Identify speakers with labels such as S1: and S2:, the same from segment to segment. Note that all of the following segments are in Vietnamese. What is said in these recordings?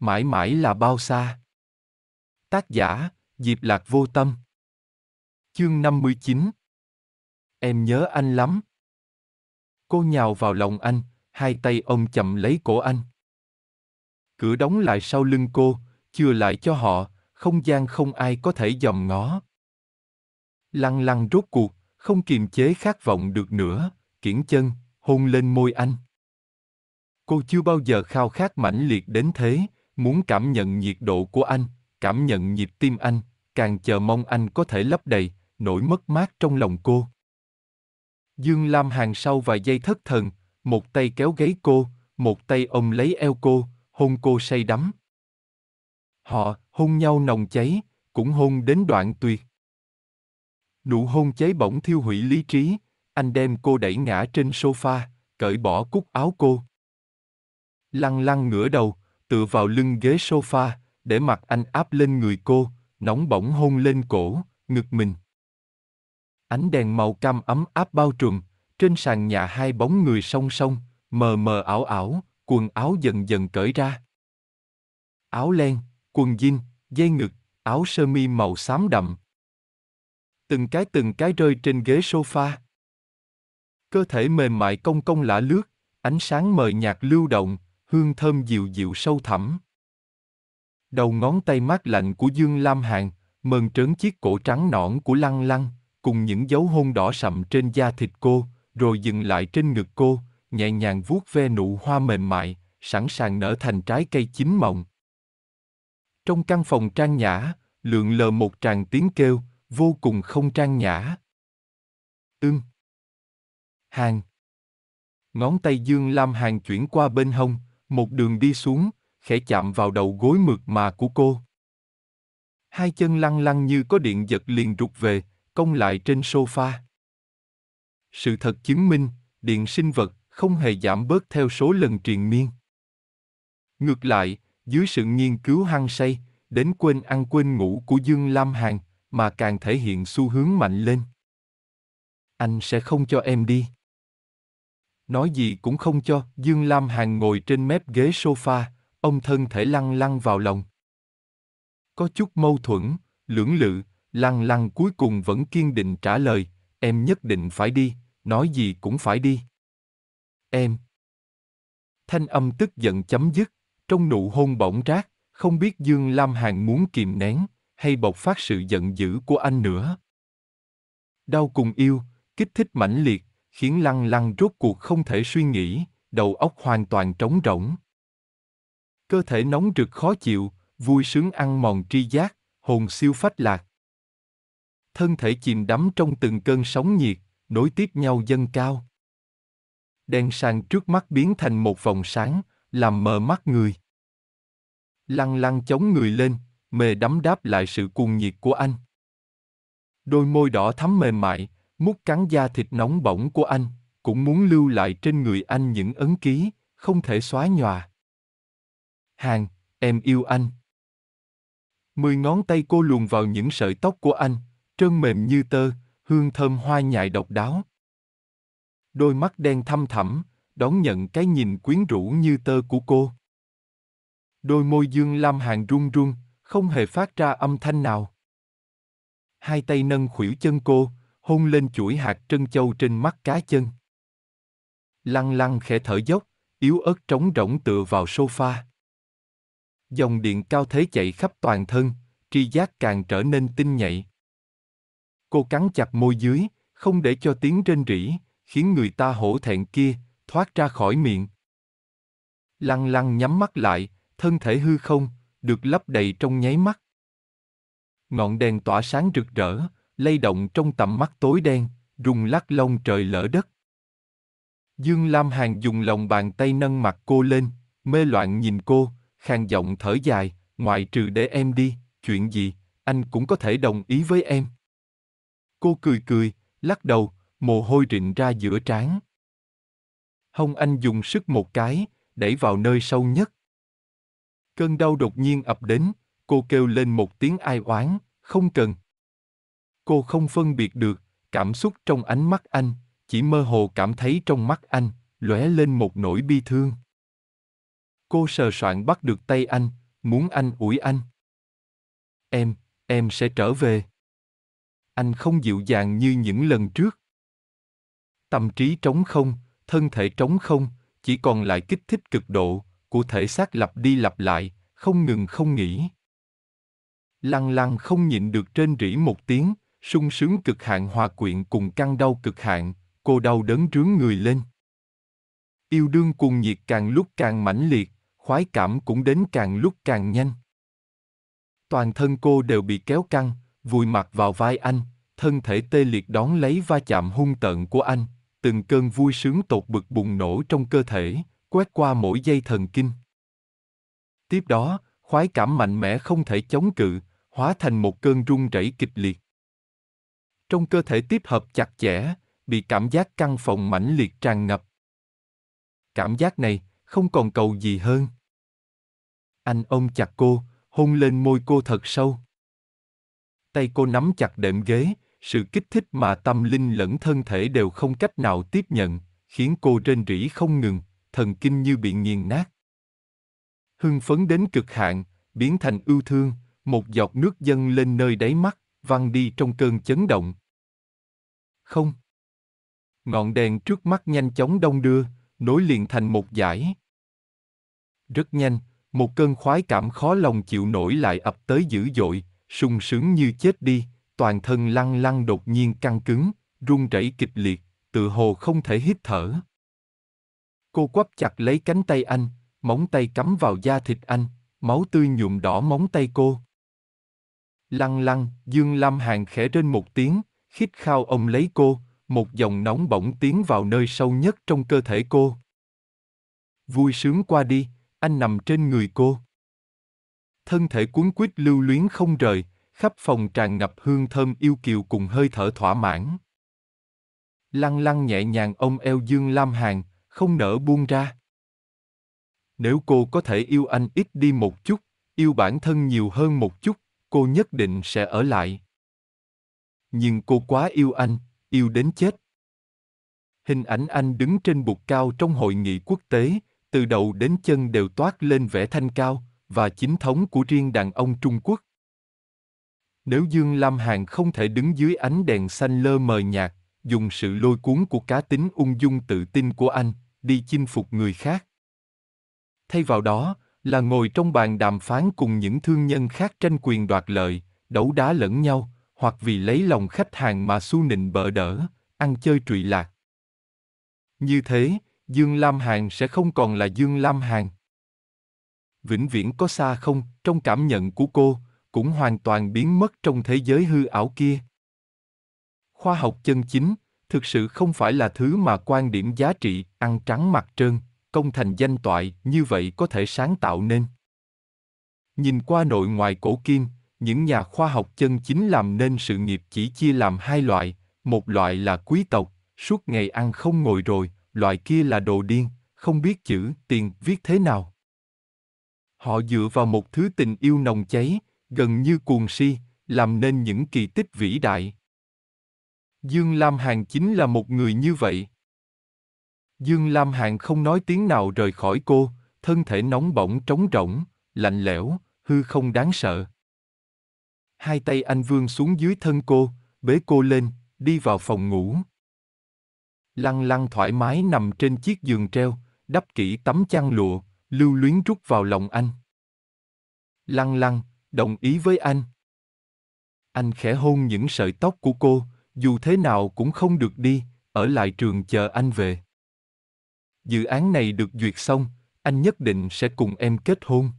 S1: mãi mãi là bao xa. Tác giả, Diệp Lạc Vô Tâm Chương 59 Em nhớ anh lắm. Cô nhào vào lòng anh, hai tay ông chậm lấy cổ anh. Cửa đóng lại sau lưng cô, chưa lại cho họ, không gian không ai có thể dòm ngó. Lăng lăng rốt cuộc, không kiềm chế khát vọng được nữa, kiển chân, hôn lên môi anh. Cô chưa bao giờ khao khát mãnh liệt đến thế, muốn cảm nhận nhiệt độ của anh, cảm nhận nhịp tim anh, càng chờ mong anh có thể lấp đầy nỗi mất mát trong lòng cô. Dương Lam hàng sau vài giây thất thần, một tay kéo gáy cô, một tay ôm lấy eo cô, hôn cô say đắm. Họ hôn nhau nồng cháy, cũng hôn đến đoạn tuyệt. Nụ hôn cháy bỗng thiêu hủy lý trí, anh đem cô đẩy ngã trên sofa, cởi bỏ cúc áo cô. Lăng lăng ngửa đầu, tựa vào lưng ghế sofa, để mặt anh áp lên người cô, nóng bỏng hôn lên cổ, ngực mình. Ánh đèn màu cam ấm áp bao trùm, trên sàn nhà hai bóng người song song, mờ mờ ảo ảo, quần áo dần dần cởi ra. Áo len, quần jean, dây ngực, áo sơ mi màu xám đậm. Từng cái từng cái rơi trên ghế sofa. Cơ thể mềm mại cong cong lả lướt, ánh sáng mờ nhạt lưu động, hương thơm dịu dịu sâu thẳm. Đầu ngón tay mát lạnh của Dương Lam Hàn, mơn trớn chiếc cổ trắng nõn của Lăng Lăng, cùng những dấu hôn đỏ sậm trên da thịt cô, rồi dừng lại trên ngực cô, nhẹ nhàng vuốt ve nụ hoa mềm mại, sẵn sàng nở thành trái cây chín mộng. Trong căn phòng trang nhã, lượn lờ một tràng tiếng kêu, vô cùng không trang nhã. Ưng. Ừ. Hàng. Ngón tay Dương Lam Hàng chuyển qua bên hông, một đường đi xuống, khẽ chạm vào đầu gối mượt mà của cô. Hai chân lăn lăn như có điện giật liền rụt về, cong lại trên sofa. Sự thật chứng minh, điện sinh vật không hề giảm bớt theo số lần triền miên. Ngược lại, dưới sự nghiên cứu hăng say, đến quên ăn quên ngủ của Dương Lam Hàn, mà càng thể hiện xu hướng mạnh lên. Anh sẽ không cho em đi nói gì cũng không cho. Dương Lam Hàn ngồi trên mép ghế sofa, ông thân thể lăn lăn vào lòng. Có chút mâu thuẫn, lưỡng lự, lăn lăn cuối cùng vẫn kiên định trả lời, em nhất định phải đi, nói gì cũng phải đi. Em. Thanh âm tức giận chấm dứt, trong nụ hôn bỗng rác, không biết Dương Lam Hàn muốn kìm nén, hay bộc phát sự giận dữ của anh nữa. Đau cùng yêu, kích thích mãnh liệt, khiến lăng lăng rốt cuộc không thể suy nghĩ, đầu óc hoàn toàn trống rỗng. Cơ thể nóng rực khó chịu, vui sướng ăn mòn tri giác, hồn siêu phách lạc. Thân thể chìm đắm trong từng cơn sóng nhiệt, nối tiếp nhau dâng cao. Đèn sàn trước mắt biến thành một vòng sáng, làm mờ mắt người. Lăng lăng chống người lên, mề đắm đáp lại sự cuồng nhiệt của anh. Đôi môi đỏ thắm mềm mại, Mút cắn da thịt nóng bỏng của anh, cũng muốn lưu lại trên người anh những ấn ký, không thể xóa nhòa. Hàng, em yêu anh. Mười ngón tay cô luồn vào những sợi tóc của anh, trơn mềm như tơ, hương thơm hoa nhài độc đáo. Đôi mắt đen thăm thẳm, đón nhận cái nhìn quyến rũ như tơ của cô. Đôi môi dương lam hàng run run, không hề phát ra âm thanh nào. Hai tay nâng khuỷu chân cô, hôn lên chuỗi hạt trân châu trên mắt cá chân. Lăng lăng khẽ thở dốc, yếu ớt trống rỗng tựa vào sofa. Dòng điện cao thế chạy khắp toàn thân, tri giác càng trở nên tinh nhạy. Cô cắn chặt môi dưới, không để cho tiếng rên rỉ, khiến người ta hổ thẹn kia, thoát ra khỏi miệng. Lăng lăng nhắm mắt lại, thân thể hư không, được lấp đầy trong nháy mắt. Ngọn đèn tỏa sáng rực rỡ, lay động trong tầm mắt tối đen, rung lắc lông trời lỡ đất. Dương Lam Hàn dùng lòng bàn tay nâng mặt cô lên, mê loạn nhìn cô, khàn giọng thở dài, ngoại trừ để em đi, chuyện gì, anh cũng có thể đồng ý với em. Cô cười cười, lắc đầu, mồ hôi rịn ra giữa trán. Hồng anh dùng sức một cái, đẩy vào nơi sâu nhất. Cơn đau đột nhiên ập đến, cô kêu lên một tiếng ai oán, không cần cô không phân biệt được, cảm xúc trong ánh mắt anh, chỉ mơ hồ cảm thấy trong mắt anh, lóe lên một nỗi bi thương. Cô sờ soạn bắt được tay anh, muốn anh ủi anh. Em, em sẽ trở về. Anh không dịu dàng như những lần trước. Tâm trí trống không, thân thể trống không, chỉ còn lại kích thích cực độ, của thể xác lặp đi lặp lại, không ngừng không nghỉ. Lăng lăng không nhịn được trên rỉ một tiếng, sung sướng cực hạn hòa quyện cùng căng đau cực hạn, cô đau đớn rướng người lên. Yêu đương cuồng nhiệt càng lúc càng mãnh liệt, khoái cảm cũng đến càng lúc càng nhanh. Toàn thân cô đều bị kéo căng, vùi mặt vào vai anh, thân thể tê liệt đón lấy va chạm hung tợn của anh, từng cơn vui sướng tột bực bùng nổ trong cơ thể, quét qua mỗi dây thần kinh. Tiếp đó, khoái cảm mạnh mẽ không thể chống cự, hóa thành một cơn rung rẩy kịch liệt trong cơ thể tiếp hợp chặt chẽ, bị cảm giác căng phòng mãnh liệt tràn ngập. Cảm giác này không còn cầu gì hơn. Anh ôm chặt cô, hôn lên môi cô thật sâu. Tay cô nắm chặt đệm ghế, sự kích thích mà tâm linh lẫn thân thể đều không cách nào tiếp nhận, khiến cô rên rỉ không ngừng, thần kinh như bị nghiền nát. Hưng phấn đến cực hạn, biến thành ưu thương, một giọt nước dâng lên nơi đáy mắt, văng đi trong cơn chấn động. Không. Ngọn đèn trước mắt nhanh chóng đông đưa, nối liền thành một dải. Rất nhanh, một cơn khoái cảm khó lòng chịu nổi lại ập tới dữ dội, sung sướng như chết đi, toàn thân lăng lăng đột nhiên căng cứng, run rẩy kịch liệt, tự hồ không thể hít thở. Cô quắp chặt lấy cánh tay anh, móng tay cắm vào da thịt anh, máu tươi nhuộm đỏ móng tay cô. Lăng lăng, Dương Lam Hàn khẽ trên một tiếng, khít khao ông lấy cô, một dòng nóng bỗng tiến vào nơi sâu nhất trong cơ thể cô. Vui sướng qua đi, anh nằm trên người cô. Thân thể cuốn quýt lưu luyến không rời, khắp phòng tràn ngập hương thơm yêu kiều cùng hơi thở thỏa mãn. Lăng lăng nhẹ nhàng ôm eo Dương Lam Hàn, không nỡ buông ra. Nếu cô có thể yêu anh ít đi một chút, yêu bản thân nhiều hơn một chút cô nhất định sẽ ở lại. Nhưng cô quá yêu anh, yêu đến chết. Hình ảnh anh đứng trên bục cao trong hội nghị quốc tế, từ đầu đến chân đều toát lên vẻ thanh cao và chính thống của riêng đàn ông Trung Quốc. Nếu Dương Lam Hàn không thể đứng dưới ánh đèn xanh lơ mờ nhạt, dùng sự lôi cuốn của cá tính ung dung tự tin của anh, đi chinh phục người khác. Thay vào đó, là ngồi trong bàn đàm phán cùng những thương nhân khác tranh quyền đoạt lợi, đấu đá lẫn nhau, hoặc vì lấy lòng khách hàng mà xu nịnh bợ đỡ, ăn chơi trụy lạc. Như thế, Dương Lam Hàn sẽ không còn là Dương Lam Hàn. Vĩnh viễn có xa không, trong cảm nhận của cô, cũng hoàn toàn biến mất trong thế giới hư ảo kia. Khoa học chân chính, thực sự không phải là thứ mà quan điểm giá trị ăn trắng mặt trơn công thành danh toại như vậy có thể sáng tạo nên. Nhìn qua nội ngoài cổ kim, những nhà khoa học chân chính làm nên sự nghiệp chỉ chia làm hai loại, một loại là quý tộc, suốt ngày ăn không ngồi rồi, loại kia là đồ điên, không biết chữ tiền viết thế nào. Họ dựa vào một thứ tình yêu nồng cháy, gần như cuồng si, làm nên những kỳ tích vĩ đại. Dương Lam Hàn chính là một người như vậy. Dương Lam Hạng không nói tiếng nào rời khỏi cô, thân thể nóng bỏng trống rỗng, lạnh lẽo, hư không đáng sợ. Hai tay anh vương xuống dưới thân cô, bế cô lên, đi vào phòng ngủ. Lăng lăng thoải mái nằm trên chiếc giường treo, đắp kỹ tấm chăn lụa, lưu luyến rút vào lòng anh. Lăng lăng, đồng ý với anh. Anh khẽ hôn những sợi tóc của cô, dù thế nào cũng không được đi, ở lại trường chờ anh về dự án này được duyệt xong, anh nhất định sẽ cùng em kết hôn.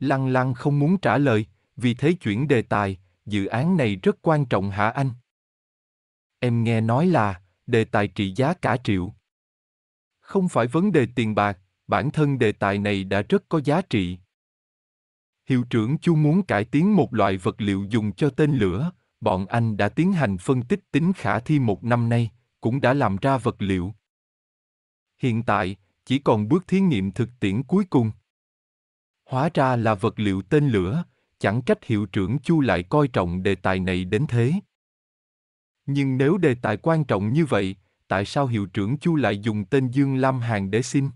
S1: Lăng lăng không muốn trả lời, vì thế chuyển đề tài, dự án này rất quan trọng hả anh? Em nghe nói là, đề tài trị giá cả triệu. Không phải vấn đề tiền bạc, bản thân đề tài này đã rất có giá trị. Hiệu trưởng Chu muốn cải tiến một loại vật liệu dùng cho tên lửa, bọn anh đã tiến hành phân tích tính khả thi một năm nay, cũng đã làm ra vật liệu hiện tại, chỉ còn bước thí nghiệm thực tiễn cuối cùng. Hóa ra là vật liệu tên lửa, chẳng trách hiệu trưởng Chu lại coi trọng đề tài này đến thế. Nhưng nếu đề tài quan trọng như vậy, tại sao hiệu trưởng Chu lại dùng tên Dương Lam Hàn để xin?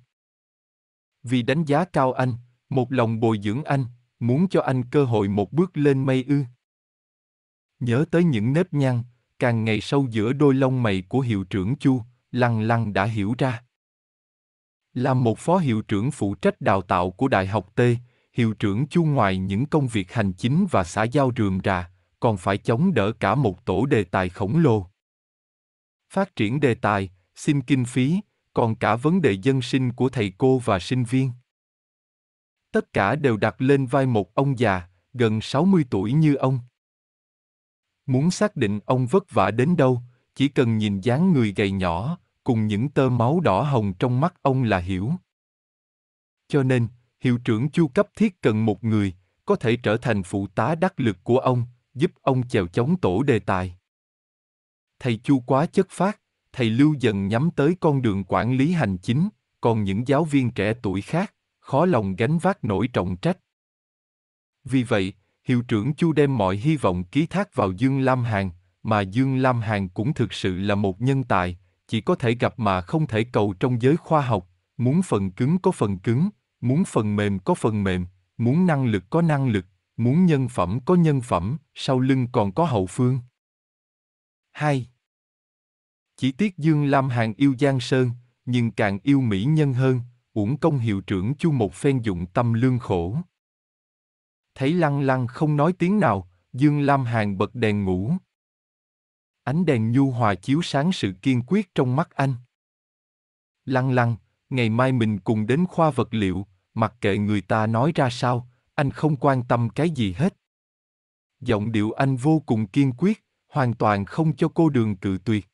S1: Vì đánh giá cao anh, một lòng bồi dưỡng anh, muốn cho anh cơ hội một bước lên mây ư. Nhớ tới những nếp nhăn, càng ngày sâu giữa đôi lông mày của hiệu trưởng Chu, lăng lăng đã hiểu ra. Làm một phó hiệu trưởng phụ trách đào tạo của Đại học T, hiệu trưởng Chu ngoài những công việc hành chính và xã giao rườm rà, còn phải chống đỡ cả một tổ đề tài khổng lồ. Phát triển đề tài, xin kinh phí, còn cả vấn đề dân sinh của thầy cô và sinh viên. Tất cả đều đặt lên vai một ông già, gần 60 tuổi như ông. Muốn xác định ông vất vả đến đâu, chỉ cần nhìn dáng người gầy nhỏ, cùng những tơ máu đỏ hồng trong mắt ông là hiểu. Cho nên, hiệu trưởng Chu cấp thiết cần một người, có thể trở thành phụ tá đắc lực của ông, giúp ông chèo chống tổ đề tài. Thầy Chu quá chất phát, thầy lưu dần nhắm tới con đường quản lý hành chính, còn những giáo viên trẻ tuổi khác, khó lòng gánh vác nổi trọng trách. Vì vậy, hiệu trưởng Chu đem mọi hy vọng ký thác vào Dương Lam Hàn, mà Dương Lam Hàn cũng thực sự là một nhân tài, chỉ có thể gặp mà không thể cầu trong giới khoa học muốn phần cứng có phần cứng muốn phần mềm có phần mềm muốn năng lực có năng lực muốn nhân phẩm có nhân phẩm sau lưng còn có hậu phương 2. Chỉ tiếc Dương Lam Hàng yêu Giang Sơn, nhưng càng yêu mỹ nhân hơn, uổng công hiệu trưởng chu một phen dụng tâm lương khổ. Thấy lăng lăng không nói tiếng nào, Dương Lam Hàng bật đèn ngủ ánh đèn nhu hòa chiếu sáng sự kiên quyết trong mắt anh. Lăng lăng, ngày mai mình cùng đến khoa vật liệu, mặc kệ người ta nói ra sao, anh không quan tâm cái gì hết. Giọng điệu anh vô cùng kiên quyết, hoàn toàn không cho cô đường cự tuyệt.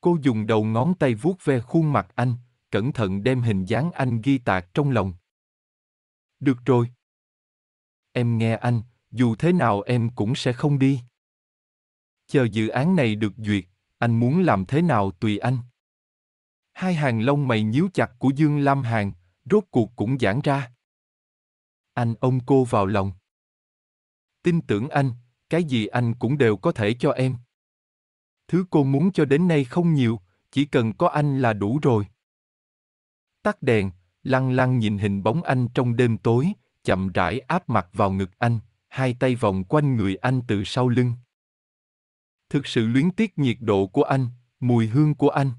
S1: Cô dùng đầu ngón tay vuốt ve khuôn mặt anh, cẩn thận đem hình dáng anh ghi tạc trong lòng. Được rồi. Em nghe anh, dù thế nào em cũng sẽ không đi chờ dự án này được duyệt, anh muốn làm thế nào tùy anh. Hai hàng lông mày nhíu chặt của Dương Lam Hàn, rốt cuộc cũng giãn ra. Anh ôm cô vào lòng. Tin tưởng anh, cái gì anh cũng đều có thể cho em. Thứ cô muốn cho đến nay không nhiều, chỉ cần có anh là đủ rồi. Tắt đèn, lăng lăng nhìn hình bóng anh trong đêm tối, chậm rãi áp mặt vào ngực anh, hai tay vòng quanh người anh từ sau lưng thực sự luyến tiếc nhiệt độ của anh, mùi hương của anh.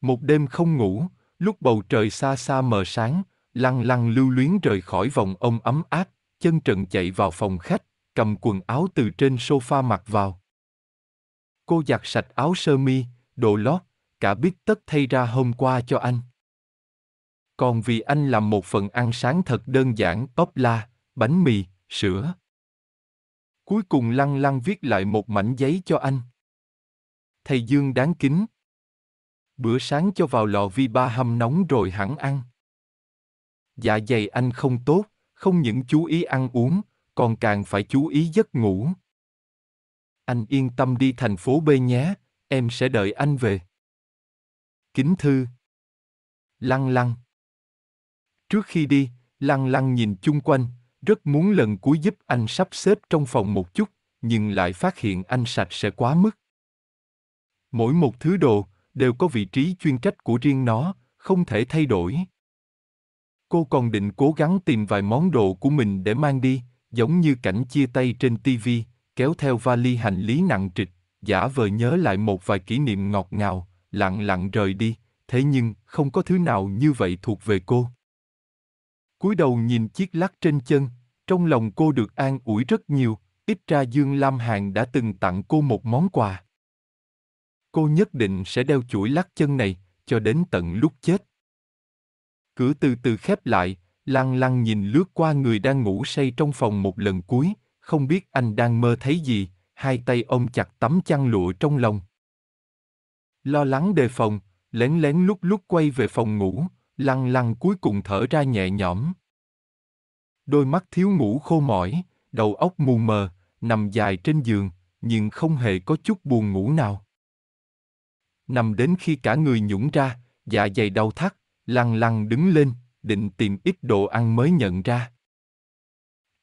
S1: Một đêm không ngủ, lúc bầu trời xa xa mờ sáng, lăng lăng lưu luyến rời khỏi vòng ông ấm áp, chân trần chạy vào phòng khách, cầm quần áo từ trên sofa mặc vào. Cô giặt sạch áo sơ mi, đồ lót, cả biết tất thay ra hôm qua cho anh. Còn vì anh làm một phần ăn sáng thật đơn giản, tóp la, bánh mì, sữa, Cuối cùng lăng lăng viết lại một mảnh giấy cho anh. Thầy Dương đáng kính. Bữa sáng cho vào lò vi ba hâm nóng rồi hẳn ăn. Dạ dày anh không tốt, không những chú ý ăn uống, còn càng phải chú ý giấc ngủ. Anh yên tâm đi thành phố B nhé, em sẽ đợi anh về. Kính thư. Lăng lăng. Trước khi đi, lăng lăng nhìn chung quanh, rất muốn lần cuối giúp anh sắp xếp trong phòng một chút, nhưng lại phát hiện anh sạch sẽ quá mức. Mỗi một thứ đồ đều có vị trí chuyên trách của riêng nó, không thể thay đổi. Cô còn định cố gắng tìm vài món đồ của mình để mang đi, giống như cảnh chia tay trên TV, kéo theo vali hành lý nặng trịch, giả vờ nhớ lại một vài kỷ niệm ngọt ngào, lặng lặng rời đi, thế nhưng không có thứ nào như vậy thuộc về cô cúi đầu nhìn chiếc lắc trên chân, trong lòng cô được an ủi rất nhiều, ít ra Dương Lam Hàn đã từng tặng cô một món quà. Cô nhất định sẽ đeo chuỗi lắc chân này, cho đến tận lúc chết. Cửa từ từ khép lại, lăng lăng nhìn lướt qua người đang ngủ say trong phòng một lần cuối, không biết anh đang mơ thấy gì, hai tay ôm chặt tấm chăn lụa trong lòng. Lo lắng đề phòng, lén lén lúc lúc quay về phòng ngủ, lăng lăng cuối cùng thở ra nhẹ nhõm. Đôi mắt thiếu ngủ khô mỏi, đầu óc mù mờ, nằm dài trên giường, nhưng không hề có chút buồn ngủ nào. Nằm đến khi cả người nhũng ra, dạ dày đau thắt, lăng lăng đứng lên, định tìm ít đồ ăn mới nhận ra.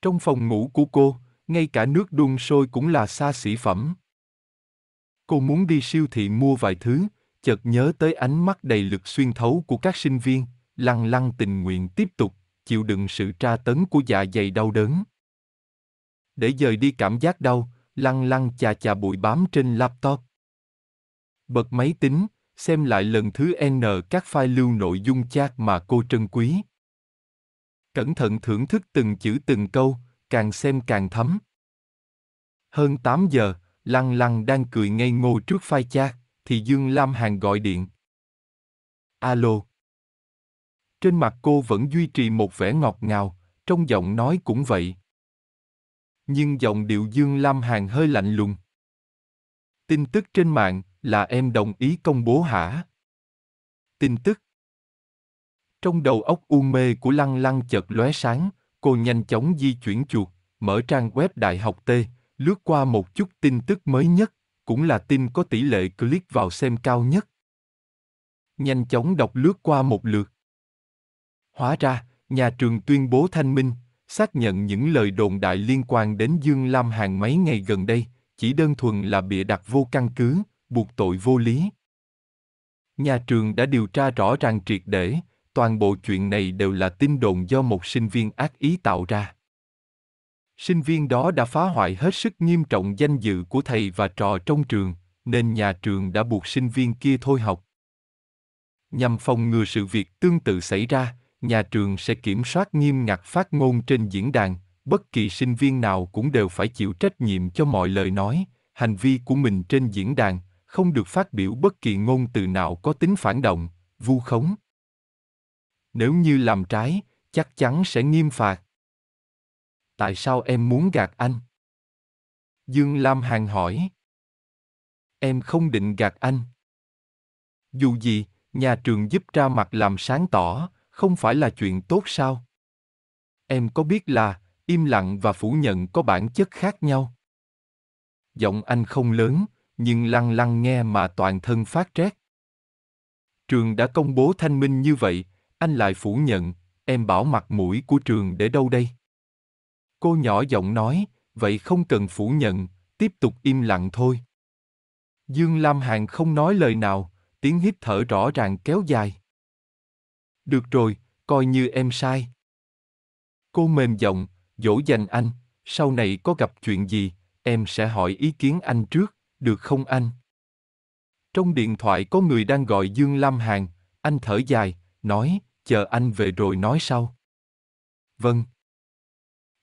S1: Trong phòng ngủ của cô, ngay cả nước đun sôi cũng là xa xỉ phẩm. Cô muốn đi siêu thị mua vài thứ, chợt nhớ tới ánh mắt đầy lực xuyên thấu của các sinh viên, lăng lăng tình nguyện tiếp tục, chịu đựng sự tra tấn của dạ dày đau đớn. Để dời đi cảm giác đau, lăng lăng chà chà bụi bám trên laptop. Bật máy tính, xem lại lần thứ N các file lưu nội dung chat mà cô trân quý. Cẩn thận thưởng thức từng chữ từng câu, càng xem càng thấm. Hơn 8 giờ, lăng lăng đang cười ngây ngô trước file chat thì Dương Lam Hàn gọi điện. Alo. Trên mặt cô vẫn duy trì một vẻ ngọt ngào, trong giọng nói cũng vậy. Nhưng giọng điệu Dương Lam Hàn hơi lạnh lùng. Tin tức trên mạng là em đồng ý công bố hả? Tin tức. Trong đầu óc u mê của Lăng Lăng chợt lóe sáng, cô nhanh chóng di chuyển chuột, mở trang web Đại học T, lướt qua một chút tin tức mới nhất cũng là tin có tỷ lệ click vào xem cao nhất. Nhanh chóng đọc lướt qua một lượt. Hóa ra, nhà trường tuyên bố thanh minh, xác nhận những lời đồn đại liên quan đến Dương Lam hàng mấy ngày gần đây, chỉ đơn thuần là bịa đặt vô căn cứ, buộc tội vô lý. Nhà trường đã điều tra rõ ràng triệt để, toàn bộ chuyện này đều là tin đồn do một sinh viên ác ý tạo ra sinh viên đó đã phá hoại hết sức nghiêm trọng danh dự của thầy và trò trong trường nên nhà trường đã buộc sinh viên kia thôi học nhằm phòng ngừa sự việc tương tự xảy ra nhà trường sẽ kiểm soát nghiêm ngặt phát ngôn trên diễn đàn bất kỳ sinh viên nào cũng đều phải chịu trách nhiệm cho mọi lời nói hành vi của mình trên diễn đàn không được phát biểu bất kỳ ngôn từ nào có tính phản động vu khống nếu như làm trái chắc chắn sẽ nghiêm phạt tại sao em muốn gạt anh? Dương Lam Hàn hỏi. Em không định gạt anh. Dù gì, nhà trường giúp ra mặt làm sáng tỏ, không phải là chuyện tốt sao? Em có biết là, im lặng và phủ nhận có bản chất khác nhau. Giọng anh không lớn, nhưng lăng lăng nghe mà toàn thân phát rét. Trường đã công bố thanh minh như vậy, anh lại phủ nhận, em bảo mặt mũi của trường để đâu đây? Cô nhỏ giọng nói, vậy không cần phủ nhận, tiếp tục im lặng thôi. Dương Lam Hàn không nói lời nào, tiếng hít thở rõ ràng kéo dài. Được rồi, coi như em sai. Cô mềm giọng, dỗ dành anh, sau này có gặp chuyện gì, em sẽ hỏi ý kiến anh trước, được không anh? Trong điện thoại có người đang gọi Dương Lam Hàn, anh thở dài, nói, chờ anh về rồi nói sau. Vâng.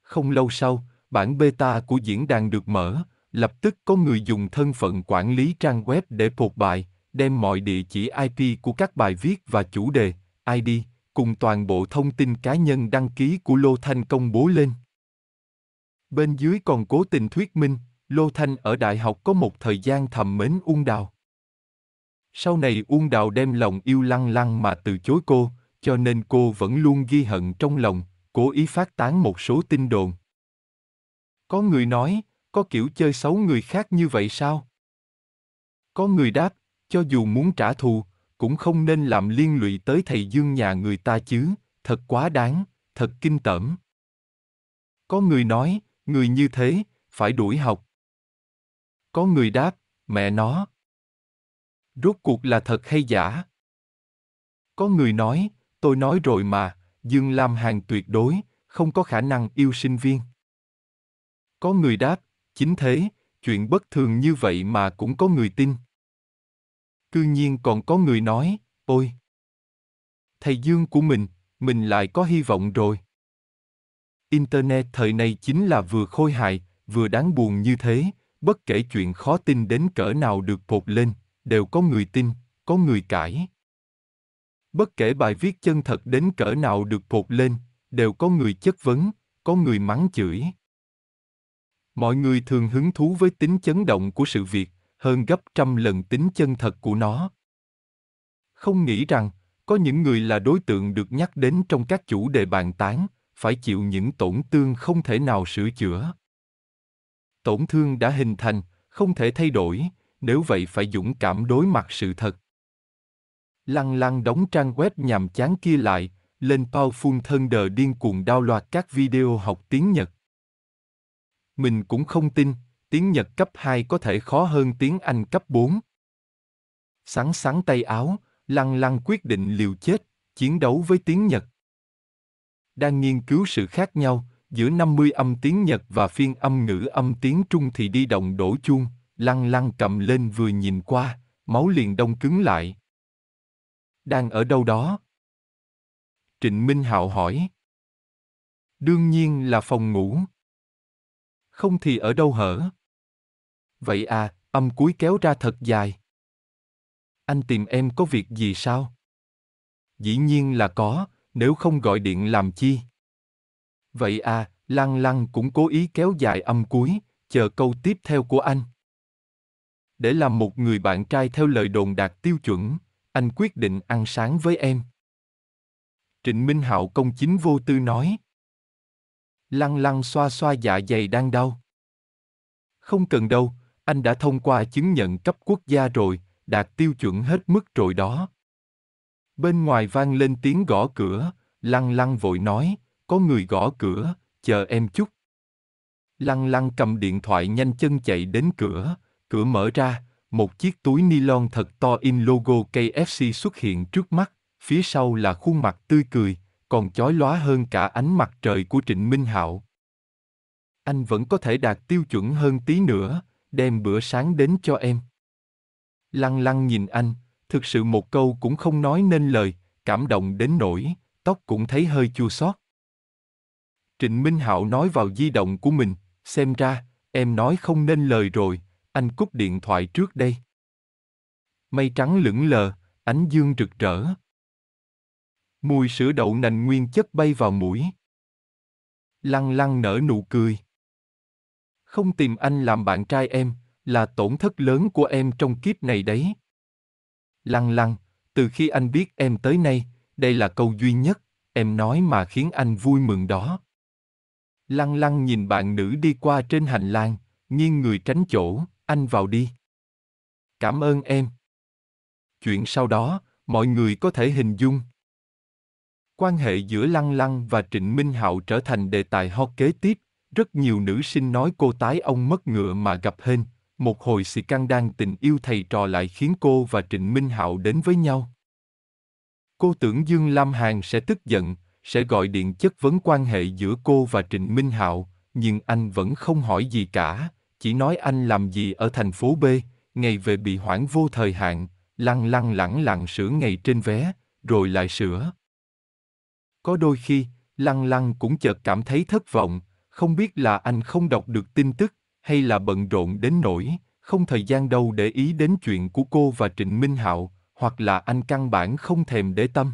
S1: Không lâu sau, bản beta của diễn đàn được mở, lập tức có người dùng thân phận quản lý trang web để phục bài, đem mọi địa chỉ IP của các bài viết và chủ đề, ID, cùng toàn bộ thông tin cá nhân đăng ký của Lô Thanh công bố lên. Bên dưới còn cố tình thuyết minh, Lô Thanh ở đại học có một thời gian thầm mến Uông Đào. Sau này Uông Đào đem lòng yêu lăng lăng mà từ chối cô, cho nên cô vẫn luôn ghi hận trong lòng, cố ý phát tán một số tin đồn. Có người nói, có kiểu chơi xấu người khác như vậy sao? Có người đáp, cho dù muốn trả thù, cũng không nên làm liên lụy tới thầy dương nhà người ta chứ, thật quá đáng, thật kinh tởm. Có người nói, người như thế, phải đuổi học. Có người đáp, mẹ nó. Rốt cuộc là thật hay giả? Có người nói, tôi nói rồi mà, Dương Lam Hàn tuyệt đối, không có khả năng yêu sinh viên. Có người đáp, chính thế, chuyện bất thường như vậy mà cũng có người tin. Cư nhiên còn có người nói, ôi, thầy Dương của mình, mình lại có hy vọng rồi. Internet thời này chính là vừa khôi hài, vừa đáng buồn như thế, bất kể chuyện khó tin đến cỡ nào được bột lên, đều có người tin, có người cãi. Bất kể bài viết chân thật đến cỡ nào được cột lên, đều có người chất vấn, có người mắng chửi. Mọi người thường hứng thú với tính chấn động của sự việc, hơn gấp trăm lần tính chân thật của nó. Không nghĩ rằng, có những người là đối tượng được nhắc đến trong các chủ đề bàn tán, phải chịu những tổn thương không thể nào sửa chữa. Tổn thương đã hình thành, không thể thay đổi, nếu vậy phải dũng cảm đối mặt sự thật lăng lăng đóng trang web nhàm chán kia lại, lên Phun thân đờ điên cuồng đao loạt các video học tiếng Nhật. Mình cũng không tin, tiếng Nhật cấp 2 có thể khó hơn tiếng Anh cấp 4. Sáng sáng tay áo, lăng lăng quyết định liều chết, chiến đấu với tiếng Nhật. Đang nghiên cứu sự khác nhau, giữa 50 âm tiếng Nhật và phiên âm ngữ âm tiếng Trung thì đi động đổ chuông, lăng lăng cầm lên vừa nhìn qua, máu liền đông cứng lại đang ở đâu đó trịnh minh hạo hỏi đương nhiên là phòng ngủ không thì ở đâu hở vậy à âm cuối kéo ra thật dài anh tìm em có việc gì sao dĩ nhiên là có nếu không gọi điện làm chi vậy à lăng lăng cũng cố ý kéo dài âm cuối chờ câu tiếp theo của anh để làm một người bạn trai theo lời đồn đạt tiêu chuẩn anh quyết định ăn sáng với em. Trịnh Minh Hạo công chính vô tư nói. Lăng lăng xoa xoa dạ dày đang đau. Không cần đâu, anh đã thông qua chứng nhận cấp quốc gia rồi, đạt tiêu chuẩn hết mức rồi đó. Bên ngoài vang lên tiếng gõ cửa, lăng lăng vội nói, có người gõ cửa, chờ em chút. Lăng lăng cầm điện thoại nhanh chân chạy đến cửa, cửa mở ra, một chiếc túi ni lông thật to in logo KFC xuất hiện trước mắt, phía sau là khuôn mặt tươi cười, còn chói lóa hơn cả ánh mặt trời của Trịnh Minh Hạo. Anh vẫn có thể đạt tiêu chuẩn hơn tí nữa, đem bữa sáng đến cho em. Lăng lăng nhìn anh, thực sự một câu cũng không nói nên lời, cảm động đến nỗi, tóc cũng thấy hơi chua xót. Trịnh Minh Hạo nói vào di động của mình, xem ra, em nói không nên lời rồi, anh cúp điện thoại trước đây. Mây trắng lững lờ, ánh dương rực rỡ. Mùi sữa đậu nành nguyên chất bay vào mũi. Lăng lăng nở nụ cười. Không tìm anh làm bạn trai em, là tổn thất lớn của em trong kiếp này đấy. Lăng lăng, từ khi anh biết em tới nay, đây là câu duy nhất, em nói mà khiến anh vui mừng đó. Lăng lăng nhìn bạn nữ đi qua trên hành lang, nghiêng người tránh chỗ anh vào đi. Cảm ơn em. Chuyện sau đó, mọi người có thể hình dung. Quan hệ giữa Lăng Lăng và Trịnh Minh Hạo trở thành đề tài hot kế tiếp, rất nhiều nữ sinh nói cô tái ông mất ngựa mà gặp hên, một hồi xì căng đan tình yêu thầy trò lại khiến cô và Trịnh Minh Hạo đến với nhau. Cô tưởng Dương Lam Hàn sẽ tức giận, sẽ gọi điện chất vấn quan hệ giữa cô và Trịnh Minh Hạo, nhưng anh vẫn không hỏi gì cả, chỉ nói anh làm gì ở thành phố B, ngày về bị hoãn vô thời hạn, lăng lăng lẳng lặng sửa ngày trên vé, rồi lại sửa. Có đôi khi, lăng lăng cũng chợt cảm thấy thất vọng, không biết là anh không đọc được tin tức, hay là bận rộn đến nỗi không thời gian đâu để ý đến chuyện của cô và Trịnh Minh Hạo, hoặc là anh căn bản không thèm để tâm.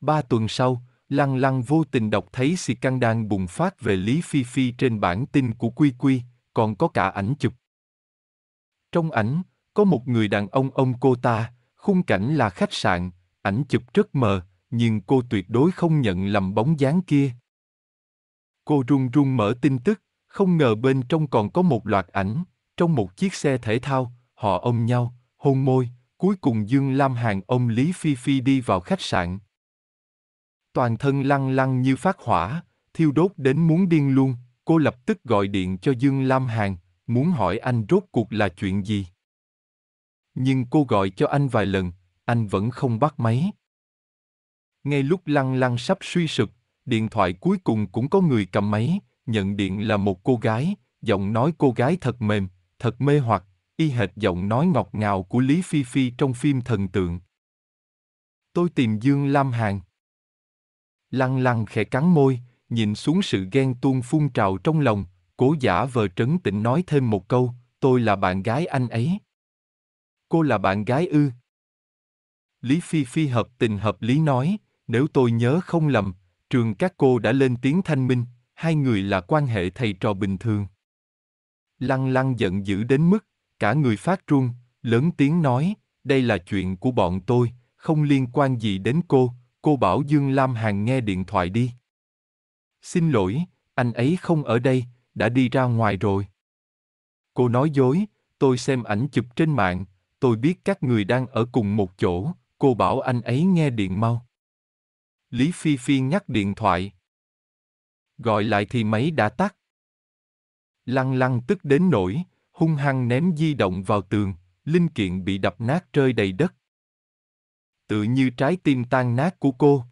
S1: Ba tuần sau, Lăng Lăng vô tình đọc thấy xì căng đang bùng phát về Lý Phi Phi trên bản tin của Quy Quy, còn có cả ảnh chụp. Trong ảnh, có một người đàn ông ông cô ta, khung cảnh là khách sạn, ảnh chụp rất mờ, nhưng cô tuyệt đối không nhận lầm bóng dáng kia. Cô run run mở tin tức, không ngờ bên trong còn có một loạt ảnh, trong một chiếc xe thể thao, họ ôm nhau, hôn môi, cuối cùng Dương Lam Hàn ôm Lý Phi Phi đi vào khách sạn. Toàn thân lăng lăng như phát hỏa, thiêu đốt đến muốn điên luôn cô lập tức gọi điện cho Dương Lam Hàn, muốn hỏi anh rốt cuộc là chuyện gì. Nhưng cô gọi cho anh vài lần, anh vẫn không bắt máy. Ngay lúc lăng lăng sắp suy sụp, điện thoại cuối cùng cũng có người cầm máy, nhận điện là một cô gái, giọng nói cô gái thật mềm, thật mê hoặc, y hệt giọng nói ngọt ngào của Lý Phi Phi trong phim Thần Tượng. Tôi tìm Dương Lam Hàn. Lăng lăng khẽ cắn môi, nhìn xuống sự ghen tuông phun trào trong lòng, cố giả vờ trấn tĩnh nói thêm một câu, tôi là bạn gái anh ấy. Cô là bạn gái ư? Lý Phi Phi hợp tình hợp lý nói, nếu tôi nhớ không lầm, trường các cô đã lên tiếng thanh minh, hai người là quan hệ thầy trò bình thường. Lăng lăng giận dữ đến mức, cả người phát run, lớn tiếng nói, đây là chuyện của bọn tôi, không liên quan gì đến cô, cô bảo Dương Lam Hàn nghe điện thoại đi. Xin lỗi, anh ấy không ở đây, đã đi ra ngoài rồi. Cô nói dối, tôi xem ảnh chụp trên mạng, tôi biết các người đang ở cùng một chỗ, cô bảo anh ấy nghe điện mau. Lý Phi Phi nhắc điện thoại. Gọi lại thì máy đã tắt. Lăng lăng tức đến nổi, hung hăng ném di động vào tường, linh kiện bị đập nát rơi đầy đất. Tự như trái tim tan nát của cô.